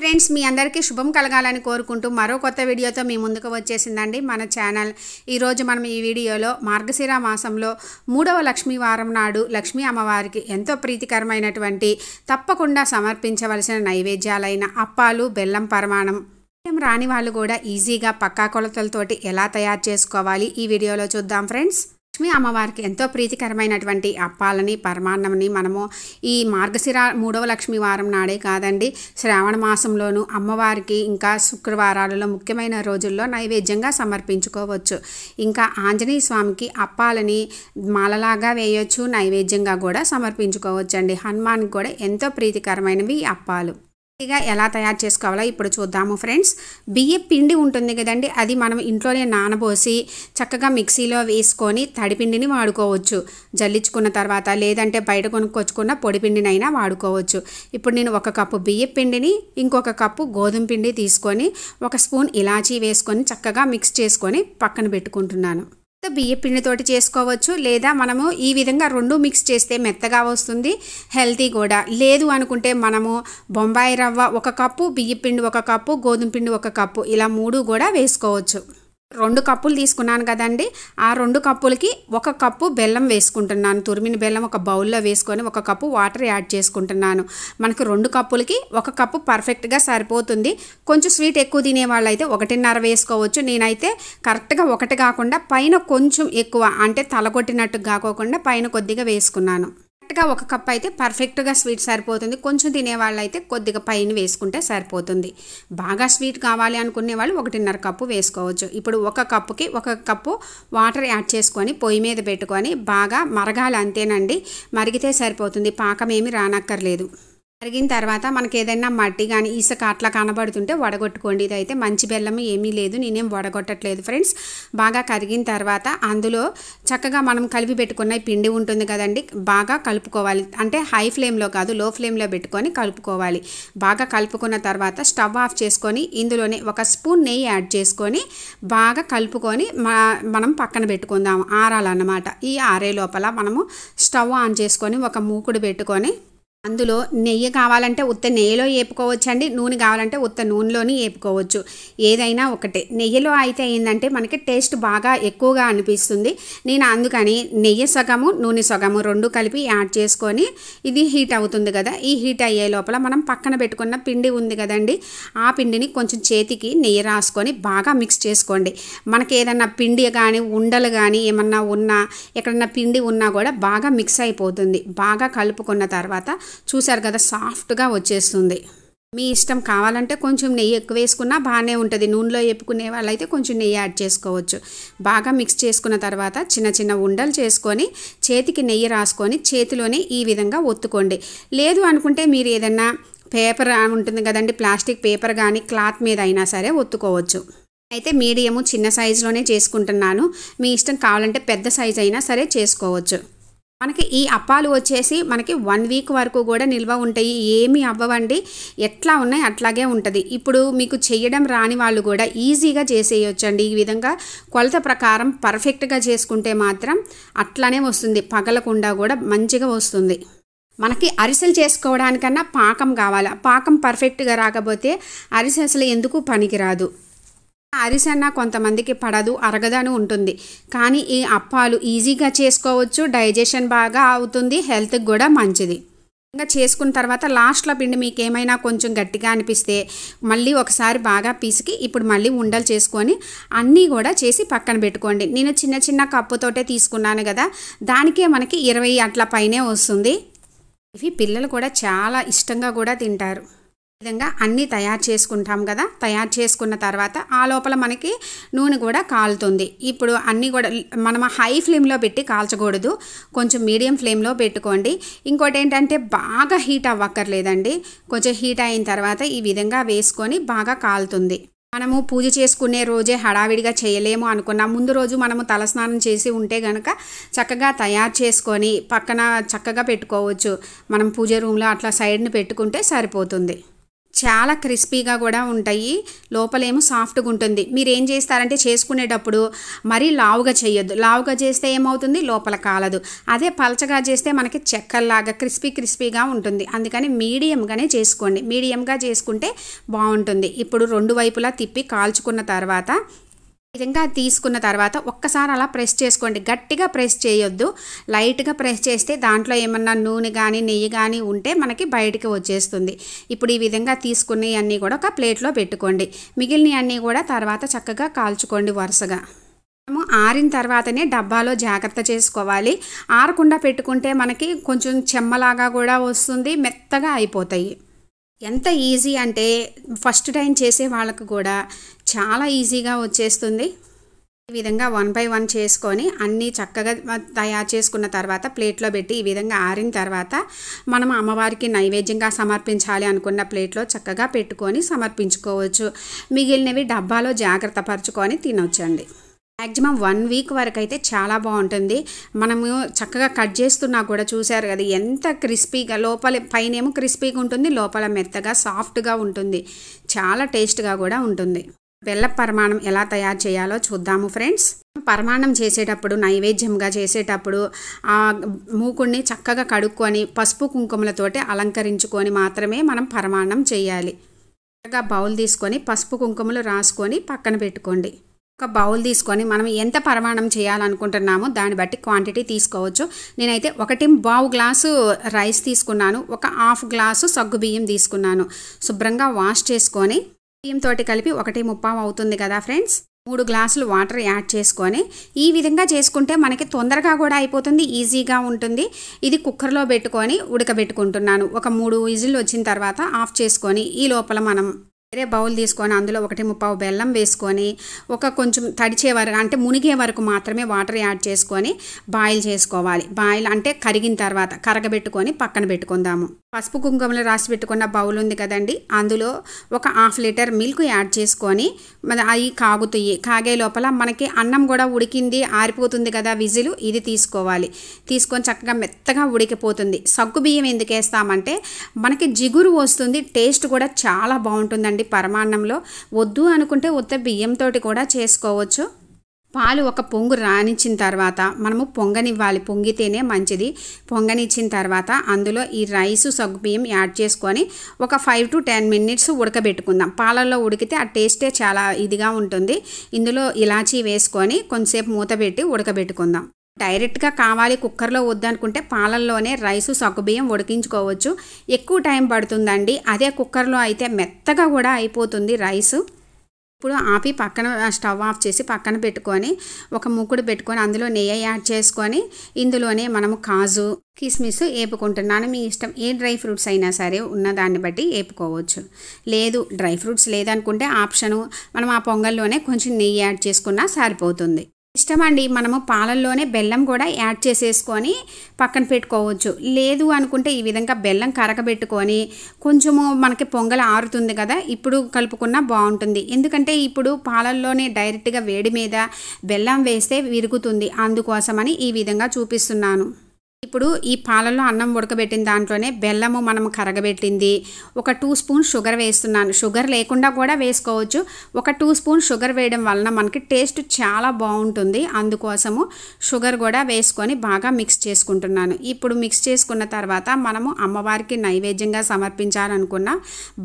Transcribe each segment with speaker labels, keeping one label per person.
Speaker 1: friends మీ అందరికీ శుభం కలగాలని కోరుకుంటూ మరో కొత్త వీడియోతో మీ ముందుకు వచ్చేసిందండి మన ఛానల్ ఈరోజు మనం ఈ వీడియోలో మార్గశిర మాసంలో మూడవ లక్ష్మీ వారం నాడు లక్ష్మీ అమ్మవారికి ఎంతో ప్రీతికరమైనటువంటి తప్పకుండా సమర్పించవలసిన నైవేద్యాలైన అప్పాలు బెల్లం పరమాణం రాని వాళ్ళు కూడా ఈజీగా పక్కా కొలతలతోటి ఎలా తయారు చేసుకోవాలి ఈ వీడియోలో చూద్దాం ఫ్రెండ్స్ లక్ష్మీ అమ్మవారికి ఎంతో ప్రీతికరమైనటువంటి అప్పాలని పరమాన్నమని మనము ఈ మార్గశిర మూడవ లక్ష్మి వారం నాడే కాదండి శ్రావణ మాసంలోనూ అమ్మవారికి ఇంకా శుక్రవారాలలో ముఖ్యమైన రోజుల్లో నైవేద్యంగా సమర్పించుకోవచ్చు ఇంకా ఆంజనేయ స్వామికి అప్పాలని మాలలాగా వేయొచ్చు నైవేద్యంగా కూడా సమర్పించుకోవచ్చు అండి హనుమాన్కి కూడా ఎంతో ప్రీతికరమైనవి ఈ అప్పాలు ఇగా ఎలా తయారు చేసుకోవాలో ఇప్పుడు చూద్దాము ఫ్రెండ్స్ బియ్య పిండి ఉంటుంది కదండి అది మనం ఇంట్లోనే నానబోసి చక్కగా మిక్సీలో వేసుకొని తడిపిండిని వాడుకోవచ్చు జల్లించుకున్న తర్వాత లేదంటే బయట కొనుక్కొచ్చుకున్న పొడిపిండినైనా వాడుకోవచ్చు ఇప్పుడు నేను ఒక కప్పు బియ్య పిండిని ఇంకొక కప్పు గోధుమ పిండి తీసుకొని ఒక స్పూన్ ఇలాచీ వేసుకొని చక్కగా మిక్స్ చేసుకొని పక్కన పెట్టుకుంటున్నాను బియ్య పిండితోటి చేసుకోవచ్చు లేదా మనము ఈ విధంగా రెండు మిక్స్ చేస్తే మెత్తగా వస్తుంది హెల్తీ కూడా లేదు అనుకుంటే మనము బొంబాయి రవ్వ ఒక కప్పు బియ్య పిండి ఒక కప్పు గోధుమ పిండి ఒక కప్పు ఇలా మూడు కూడా వేసుకోవచ్చు రెండు కప్పులు తీసుకున్నాను కదండి ఆ రెండు కప్పులకి ఒక కప్పు బెల్లం వేసుకుంటున్నాను తురిమిన బెల్లం ఒక బౌల్లో వేసుకొని ఒక కప్పు వాటర్ యాడ్ చేసుకుంటున్నాను మనకు రెండు కప్పులకి ఒక కప్పు పర్ఫెక్ట్గా సరిపోతుంది కొంచెం స్వీట్ ఎక్కువ తినే వాళ్ళైతే ఒకటిన్నర వేసుకోవచ్చు నేనైతే కరెక్ట్గా ఒకటి కాకుండా పైన కొంచెం ఎక్కువ అంటే తలగొట్టినట్టు కాకోకుండా పైన కొద్దిగా వేసుకున్నాను కరెక్ట్గా ఒక కప్ అయితే పర్ఫెక్ట్గా స్వీట్ సరిపోతుంది కొంచెం తినేవాళ్ళు అయితే కొద్దిగా పైన వేసుకుంటే సరిపోతుంది బాగా స్వీట్ కావాలి అనుకునే వాళ్ళు ఒకటిన్నర కప్పు వేసుకోవచ్చు ఇప్పుడు ఒక కప్పుకి ఒక కప్పు వాటర్ యాడ్ చేసుకొని పొయ్యి మీద పెట్టుకొని బాగా మరగాలి అంతేనండి మరిగితే సరిపోతుంది పాకం ఏమి రానక్కర్లేదు కరిగిన తర్వాత మనకి ఏదైనా మట్టి కానీ ఇసుక అట్లా కనబడుతుంటే వడగొట్టుకోండి ఇదైతే మంచి బెల్లం ఏమీ లేదు నేనేం వడగొట్టట్లేదు ఫ్రెండ్స్ బాగా కరిగిన తర్వాత అందులో చక్కగా మనం కలిపి పెట్టుకున్న పిండి ఉంటుంది కదండి బాగా కలుపుకోవాలి అంటే హై ఫ్లేమ్లో కాదు లో ఫ్లేమ్లో పెట్టుకొని కలుపుకోవాలి బాగా కలుపుకున్న తర్వాత స్టవ్ ఆఫ్ చేసుకొని ఇందులోనే ఒక స్పూన్ నెయ్యి యాడ్ చేసుకొని బాగా కలుపుకొని మనం పక్కన పెట్టుకుందాము ఆరాలన్నమాట ఈ ఆరే లోపల మనము స్టవ్ ఆన్ చేసుకొని ఒక మూకుడు పెట్టుకొని అందులో నెయ్యి కావాలంటే ఉత్త నెయ్యిలో అండి నూనె కావాలంటే ఉత్త నూనెలోని వేపుకోవచ్చు ఏదైనా ఒకటే నెయ్యిలో అయితే ఏంటంటే మనకి టేస్ట్ బాగా ఎక్కువగా అనిపిస్తుంది నేను అందుకని నెయ్యి సగము నూనె సగము రెండు కలిపి యాడ్ చేసుకొని ఇది హీట్ అవుతుంది కదా ఈ హీట్ అయ్యే లోపల మనం పక్కన పెట్టుకున్న పిండి ఉంది కదండి ఆ పిండిని కొంచెం చేతికి నెయ్యి రాసుకొని బాగా మిక్స్ చేసుకోండి మనకి ఏదన్నా పిండి కానీ ఉండలు కానీ ఏమన్నా ఉన్నా ఎక్కడన్నా పిండి ఉన్నా కూడా బాగా మిక్స్ అయిపోతుంది బాగా కలుపుకున్న తర్వాత చూశారు కదా సాఫ్ట్గా వచ్చేస్తుంది మీ ఇష్టం కావాలంటే కొంచెం నెయ్యి ఎక్కువ వేసుకున్నా బాగానే ఉంటుంది నూనెలో ఎప్పుకునే వాళ్ళైతే కొంచెం నెయ్యి యాడ్ చేసుకోవచ్చు బాగా మిక్స్ చేసుకున్న తర్వాత చిన్న చిన్న ఉండలు చేసుకొని చేతికి నెయ్యి రాసుకొని చేతిలోనే ఈ విధంగా ఒత్తుకోండి లేదు అనుకుంటే మీరు ఏదన్నా పేపర్ ఉంటుంది కదండి ప్లాస్టిక్ పేపర్ కానీ క్లాత్ మీద అయినా సరే ఒత్తుకోవచ్చు అయితే మీడియము చిన్న సైజులోనే చేసుకుంటున్నాను మీ ఇష్టం కావాలంటే పెద్ద సైజు అయినా సరే చేసుకోవచ్చు మనకి ఈ అప్పాలు వచ్చేసి మనకి వన్ వీక్ వరకు కూడా నిల్వ ఉంటాయి ఏమి అవ్వవండి ఎట్లా ఉన్నాయి అట్లాగే ఉంటుంది ఇప్పుడు మీకు చేయడం రాని వాళ్ళు కూడా ఈజీగా చేసేయొచ్చండి ఈ విధంగా కొలత ప్రకారం పర్ఫెక్ట్గా చేసుకుంటే మాత్రం అట్లానే వస్తుంది పగలకుండా కూడా మంచిగా వస్తుంది మనకి అరిసెలు చేసుకోవడానికన్నా పాకం కావాలి పాకం పర్ఫెక్ట్గా రాకపోతే అరిసెలు ఎందుకు పనికిరాదు అరిసెన్న కొంతమందికి పడదు అరగదని ఉంటుంది కానీ ఈ అప్పాలు ఈజీగా చేసుకోవచ్చు డైజెషన్ బాగా అవుతుంది హెల్త్కి కూడా మంచిది ఇంకా చేసుకున్న తర్వాత లాస్ట్లో పిండి మీకు ఏమైనా కొంచెం గట్టిగా అనిపిస్తే మళ్ళీ ఒకసారి బాగా పీసికి ఇప్పుడు మళ్ళీ ఉండలు చేసుకొని అన్నీ కూడా చేసి పక్కన పెట్టుకోండి నేను చిన్న చిన్న కప్పుతోటే తీసుకున్నాను కదా దానికే మనకి ఇరవై అట్ల పైనే వస్తుంది ఇవి పిల్లలు కూడా చాలా ఇష్టంగా కూడా తింటారు విధంగా అన్నీ తయారు చేసుకుంటాం కదా తయారు చేసుకున్న తర్వాత ఆ లోపల మనకి నూనె కూడా కాలుతుంది ఇప్పుడు అన్నీ కూడా మనం హై ఫ్లేమ్లో పెట్టి కాల్చకూడదు కొంచెం మీడియం ఫ్లేమ్లో పెట్టుకోండి ఇంకోటి ఏంటంటే బాగా హీట్ అవ్వక్కర్లేదండి కొంచెం హీట్ అయిన తర్వాత ఈ విధంగా వేసుకొని బాగా కాలుతుంది మనము పూజ చేసుకునే రోజే హడావిడిగా చేయలేము అనుకున్నా ముందు రోజు మనము తలస్నానం చేసి ఉంటే గనక చక్కగా తయారు చేసుకొని పక్కన చక్కగా పెట్టుకోవచ్చు మనం పూజ రూమ్లో అట్లా సైడ్ని పెట్టుకుంటే సరిపోతుంది చాలా క్రిస్పీగా కూడా ఉంటాయి లోపలేమో సాఫ్ట్గా ఉంటుంది మీరు ఏం చేస్తారంటే చేసుకునేటప్పుడు మరీ లావుగా చేయొద్దు లావుగా చేస్తే ఏమవుతుంది లోపల కాలదు అదే పలచగా చేస్తే మనకి చెక్కల్లాగా క్రిస్పీ క్రిస్పీగా ఉంటుంది అందుకని మీడియంగానే చేసుకోండి మీడియంగా చేసుకుంటే బాగుంటుంది ఇప్పుడు రెండు వైపులా తిప్పి కాల్చుకున్న తర్వాత విధంగా తీసుకున్న తర్వాత ఒక్కసారి అలా ప్రెస్ చేసుకోండి గట్టిగా ప్రెస్ చేయొద్దు లైట్గా ప్రెస్ చేస్తే దాంట్లో ఏమన్నా నూనె కానీ నెయ్యి కానీ ఉంటే మనకి బయటికి వచ్చేస్తుంది ఇప్పుడు ఈ విధంగా అన్నీ కూడా ఒక ప్లేట్లో పెట్టుకోండి మిగిలినవన్నీ కూడా తర్వాత చక్కగా కాల్చుకోండి వరుసగా మనము ఆరిన తర్వాతనే డబ్బాలో జాగ్రత్త చేసుకోవాలి ఆరకుండా పెట్టుకుంటే మనకి కొంచెం చెమ్మలాగా కూడా వస్తుంది మెత్తగా అయిపోతాయి ఎంత ఈజీ అంటే ఫస్ట్ టైం చేసే వాళ్ళకు కూడా చాలా ఈజీగా వచ్చేస్తుంది ఈ విధంగా వన్ బై వన్ చేసుకొని అన్నీ చక్కగా తయారు చేసుకున్న తర్వాత ప్లేట్లో పెట్టి ఈ విధంగా ఆరిన తర్వాత మనం అమ్మవారికి నైవేద్యంగా సమర్పించాలి అనుకున్న ప్లేట్లో చక్కగా పెట్టుకొని సమర్పించుకోవచ్చు మిగిలినవి డబ్బాలో జాగ్రత్త పరుచుకొని తినొచ్చండి మ్యాక్సిమం వన్ వీక్ వరకు అయితే చాలా బాగుంటుంది మనము చక్కగా కట్ చేస్తున్నా కూడా చూశారు కదా ఎంత క్రిస్పీగా లోపల పైనేమో క్రిస్పీగా ఉంటుంది లోపల మెత్తగా సాఫ్ట్గా ఉంటుంది చాలా టేస్ట్గా కూడా ఉంటుంది బెల్ల పరమాణం ఎలా తయారు చేయాలో చూద్దాము ఫ్రెండ్స్ పరమాణం చేసేటప్పుడు నైవేద్యంగా చేసేటప్పుడు ఆ మూకుడిని చక్కగా కడుక్కొని పసుపు కుంకుమలతోటి అలంకరించుకొని మాత్రమే మనం పరమాణం చేయాలి చక్కగా బౌల్ తీసుకొని పసుపు కుంకుమలు రాసుకొని పక్కన పెట్టుకోండి ఒక బౌల్ తీసుకొని మనం ఎంత పరమాణం చేయాలనుకుంటున్నామో దాన్ని బట్టి క్వాంటిటీ తీసుకోవచ్చు నేనైతే ఒకటి బావు గ్లాసు రైస్ తీసుకున్నాను ఒక హాఫ్ గ్లాసు సగ్గు బియ్యం తీసుకున్నాను శుభ్రంగా వాష్ చేసుకొని తోటి కలిపి ఒకటి ముప్పావు అవుతుంది కదా ఫ్రెండ్స్ మూడు గ్లాసులు వాటర్ యాడ్ చేసుకొని ఈ విధంగా చేసుకుంటే మనకి తొందరగా కూడా అయిపోతుంది ఈజీగా ఉంటుంది ఇది కుక్కర్లో పెట్టుకొని ఉడకబెట్టుకుంటున్నాను ఒక మూడు విజిల్ వచ్చిన తర్వాత ఆఫ్ చేసుకొని ఈ లోపల మనం వేరే బౌల్ తీసుకొని అందులో ఒకటి ముప్పావు బెల్లం వేసుకొని ఒక కొంచెం తడిచే వరకు అంటే మునిగే వరకు మాత్రమే వాటర్ యాడ్ చేసుకొని బాయిల్ చేసుకోవాలి బాయిల్ అంటే కరిగిన తర్వాత కరగబెట్టుకొని పక్కన పెట్టుకుందాము పసుపు కుంకుమలో రాసి పెట్టుకున్న బౌల్ ఉంది కదండి అందులో ఒక హాఫ్ లీటర్ మిల్క్ యాడ్ చేసుకొని మన అవి కాగుతాయి కాగే లోపల మనకి అన్నం కూడా ఉడికింది ఆరిపోతుంది కదా విజిలు ఇది తీసుకోవాలి తీసుకొని చక్కగా మెత్తగా ఉడికిపోతుంది సగ్గు బియ్యం ఎందుకు వేస్తామంటే మనకి జిగురు వస్తుంది టేస్ట్ కూడా చాలా బాగుంటుందండి చేసుకోండి పరమాన్నంలో వద్దు అనుకుంటే ఉత్త బియ్యంతో కూడా చేసుకోవచ్చు పాలు ఒక పొంగు రాణించిన తర్వాత మనము పొంగనివ్వాలి పొంగితేనే మంచిది పొంగనిచ్చిన తర్వాత అందులో ఈ రైస్ సగ్గుబియ్యం యాడ్ చేసుకొని ఒక ఫైవ్ టు టెన్ మినిట్స్ ఉడకబెట్టుకుందాం పాలల్లో ఉడికితే ఆ టేస్టే చాలా ఇదిగా ఉంటుంది ఇందులో ఇలాచీ వేసుకొని కొంతసేపు మూత పెట్టి ఉడకబెట్టుకుందాం డైరెక్ట్గా కావాలి కుక్కర్లో వద్దనుకుంటే పాలల్లోనే రైసు సగ్గుబియ్యం ఉడికించుకోవచ్చు ఎక్కువ టైం పడుతుందండి అదే కుక్కర్లో అయితే మెత్తగా కూడా అయిపోతుంది రైసు ఇప్పుడు ఆపి పక్కన స్టవ్ ఆఫ్ చేసి పక్కన పెట్టుకొని ఒక ముక్కుడు పెట్టుకొని అందులో నెయ్యి యాడ్ చేసుకొని ఇందులోనే మనము కాజు కిస్మిస్ ఏపుకుంటున్నాను మీ ఇష్టం ఏ డ్రై ఫ్రూట్స్ అయినా సరే ఉన్న దాన్ని బట్టి ఏపుకోవచ్చు లేదు డ్రై ఫ్రూట్స్ లేదనుకుంటే ఆప్షను మనం ఆ పొంగల్లోనే కొంచెం నెయ్యి యాడ్ చేసుకున్నా సరిపోతుంది ఇష్టమండి మనము పాలల్లోనే బెల్లం కూడా యాడ్ చేసేసుకొని పక్కన పెట్టుకోవచ్చు లేదు అనుకుంటే ఈ విధంగా బెల్లం కరగబెట్టుకొని కొంచెము మనకి పొంగల్ ఆరుతుంది కదా ఇప్పుడు కలుపుకున్నా బాగుంటుంది ఎందుకంటే ఇప్పుడు పాలల్లోనే డైరెక్ట్గా వేడి మీద బెల్లం వేస్తే విరుగుతుంది అందుకోసమని ఈ విధంగా చూపిస్తున్నాను ఇప్పుడు ఈ పాలలో అన్నం ఉడకబెట్టిన దాంట్లోనే బెల్లము మనం కరగబెట్టింది ఒక టూ స్పూన్ షుగర్ వేస్తున్నాను షుగర్ లేకుండా కూడా వేసుకోవచ్చు ఒక టూ స్పూన్ షుగర్ వేయడం వలన మనకి టేస్ట్ చాలా బాగుంటుంది అందుకోసము షుగర్ కూడా వేసుకొని బాగా మిక్స్ చేసుకుంటున్నాను ఇప్పుడు మిక్స్ చేసుకున్న తర్వాత మనము అమ్మవారికి నైవేద్యంగా సమర్పించాలనుకున్న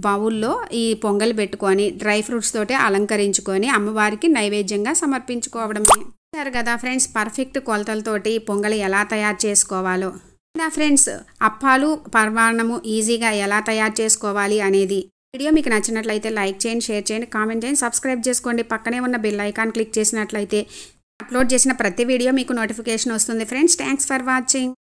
Speaker 1: బౌల్లో ఈ పొంగల్ పెట్టుకొని డ్రై ఫ్రూట్స్ తోటే అలంకరించుకొని అమ్మవారికి నైవేద్యంగా సమర్పించుకోవడమే చూసారు కదా ఫ్రెండ్స్ పర్ఫెక్ట్ కొలతలతోటి పొంగలి ఎలా తయారు చేసుకోవాలో కదా ఫ్రెండ్స్ అప్పాలు పర్వాణము ఈజీగా ఎలా తయారు చేసుకోవాలి అనేది వీడియో మీకు నచ్చినట్లయితే లైక్ చేయండి షేర్ చేయండి కామెంట్ చేయండి సబ్స్క్రైబ్ చేసుకోండి పక్కనే ఉన్న బిల్ ఐకాన్ క్లిక్ చేసినట్లయితే అప్లోడ్ చేసిన ప్రతి వీడియో మీకు నోటిఫికేషన్ వస్తుంది ఫ్రెండ్స్ థ్యాంక్స్ ఫర్ వాచింగ్